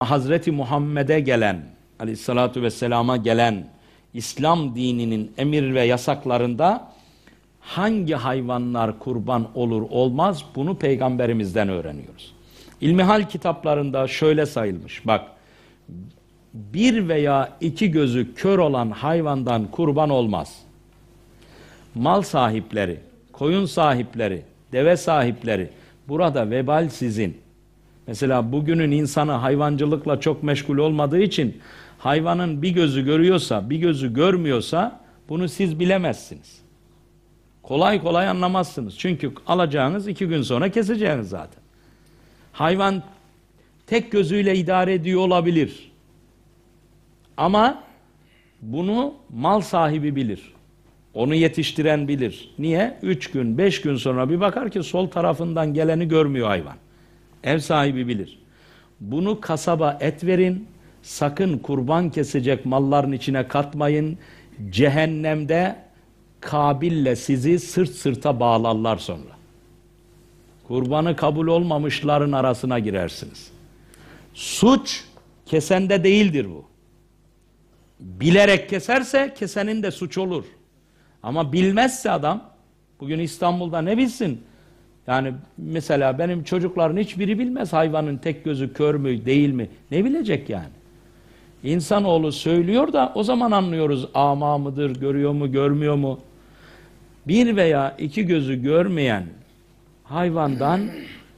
Hazreti Muhammed'e gelen, aleyhissalatu vesselama gelen İslam dininin emir ve yasaklarında hangi hayvanlar kurban olur olmaz bunu peygamberimizden öğreniyoruz. İlmihal kitaplarında şöyle sayılmış bak bir veya iki gözü kör olan hayvandan kurban olmaz. Mal sahipleri, koyun sahipleri, deve sahipleri burada vebal sizin. Mesela bugünün insanı hayvancılıkla çok meşgul olmadığı için hayvanın bir gözü görüyorsa, bir gözü görmüyorsa bunu siz bilemezsiniz. Kolay kolay anlamazsınız. Çünkü alacağınız iki gün sonra keseceğiniz zaten. Hayvan tek gözüyle idare ediyor olabilir. Ama bunu mal sahibi bilir. Onu yetiştiren bilir. Niye? Üç gün, beş gün sonra bir bakar ki sol tarafından geleni görmüyor hayvan. Ev sahibi bilir. Bunu kasaba et verin. Sakın kurban kesecek malların içine katmayın. Cehennemde Kabil'le sizi sırt sırta bağlarlar sonra. Kurbanı kabul olmamışların arasına girersiniz. Suç kesende değildir bu. Bilerek keserse kesenin de suç olur. Ama bilmezse adam, bugün İstanbul'da ne bilsin? Yani mesela benim çocukların hiçbiri bilmez hayvanın tek gözü kör mü değil mi? Ne bilecek yani? İnsanoğlu söylüyor da o zaman anlıyoruz ama mıdır, görüyor mu, görmüyor mu? Bir veya iki gözü görmeyen hayvandan,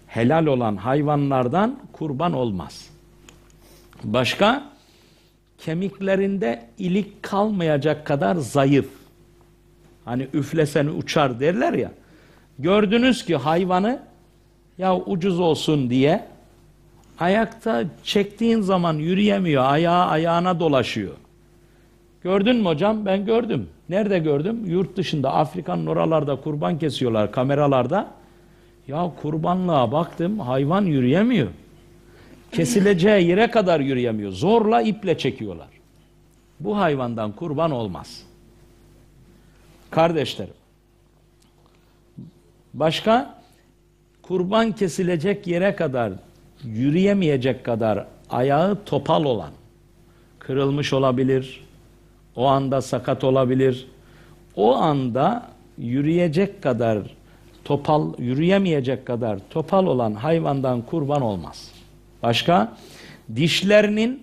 helal olan hayvanlardan kurban olmaz. Başka? Kemiklerinde ilik kalmayacak kadar zayıf. Hani üflesen uçar derler ya. Gördünüz ki hayvanı ya ucuz olsun diye ayakta çektiğin zaman yürüyemiyor. Ayağı ayağına dolaşıyor. Gördün mü hocam? Ben gördüm. Nerede gördüm? Yurt dışında Afrika'nın oralarda kurban kesiyorlar kameralarda. Ya kurbanlığa baktım hayvan yürüyemiyor. Kesileceği yere kadar yürüyemiyor. Zorla iple çekiyorlar. Bu hayvandan kurban olmaz. Kardeşlerim Başka? Kurban kesilecek yere kadar yürüyemeyecek kadar ayağı topal olan, kırılmış olabilir, o anda sakat olabilir. O anda yürüyecek kadar topal, yürüyemeyecek kadar topal olan hayvandan kurban olmaz. Başka? Dişlerinin,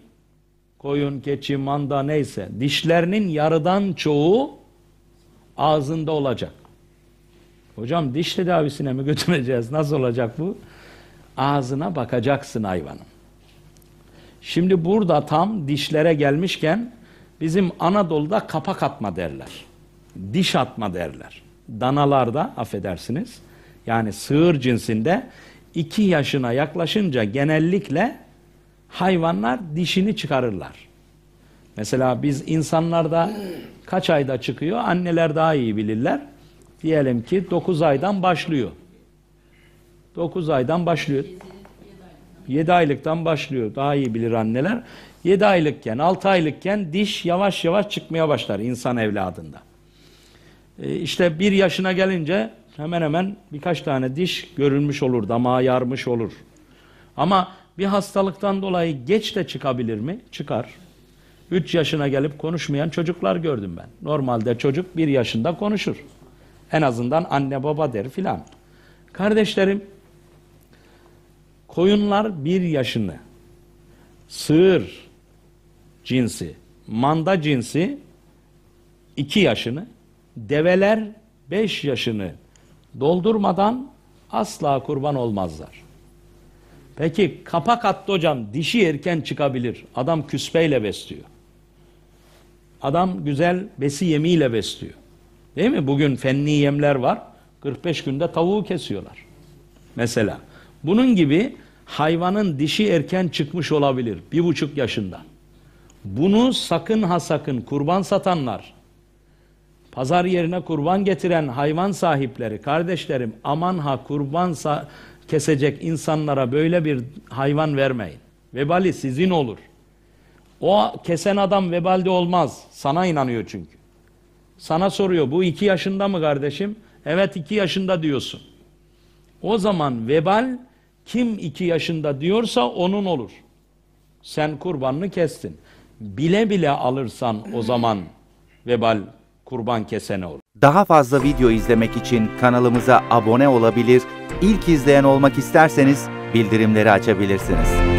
koyun, keçi, manda neyse, dişlerinin yarıdan çoğu ağzında olacak. Hocam diş tedavisine mi götüreceğiz? Nasıl olacak bu? Ağzına bakacaksın hayvanın. Şimdi burada tam dişlere gelmişken bizim Anadolu'da kapak atma derler. Diş atma derler. Danalarda affedersiniz. Yani sığır cinsinde 2 yaşına yaklaşınca genellikle hayvanlar dişini çıkarırlar. Mesela biz insanlarda kaç ayda çıkıyor anneler daha iyi bilirler diyelim ki 9 aydan başlıyor. 9 aydan başlıyor. 7 aylıktan başlıyor. Daha iyi bilir anneler. 7 aylıkken, 6 aylıkken diş yavaş yavaş çıkmaya başlar insan evladında. E, işte 1 yaşına gelince hemen hemen birkaç tane diş görülmüş olur, damağa yarmış olur. Ama bir hastalıktan dolayı geç de çıkabilir mi? Çıkar. 3 yaşına gelip konuşmayan çocuklar gördüm ben. Normalde çocuk 1 yaşında konuşur. En azından anne baba der filan. Kardeşlerim, koyunlar bir yaşını, sığır cinsi, manda cinsi iki yaşını, develer beş yaşını doldurmadan asla kurban olmazlar. Peki kapak attı hocam dişi erken çıkabilir. Adam küspeyle besliyor. Adam güzel besi yemiyle besliyor. Değil mi? Bugün fenli yemler var. 45 günde tavuğu kesiyorlar. Mesela. Bunun gibi hayvanın dişi erken çıkmış olabilir. Bir buçuk yaşından. Bunu sakın ha sakın kurban satanlar, pazar yerine kurban getiren hayvan sahipleri, kardeşlerim aman ha kurban kesecek insanlara böyle bir hayvan vermeyin. Vebali sizin olur. O kesen adam vebalde olmaz. Sana inanıyor çünkü. Sana soruyor bu iki yaşında mı kardeşim? Evet iki yaşında diyorsun. O zaman vebal kim iki yaşında diyorsa onun olur. Sen kurbanını kestin. Bile bile alırsan o zaman vebal kurban kesene olur. Daha fazla video izlemek için kanalımıza abone olabilir, İlk izleyen olmak isterseniz bildirimleri açabilirsiniz.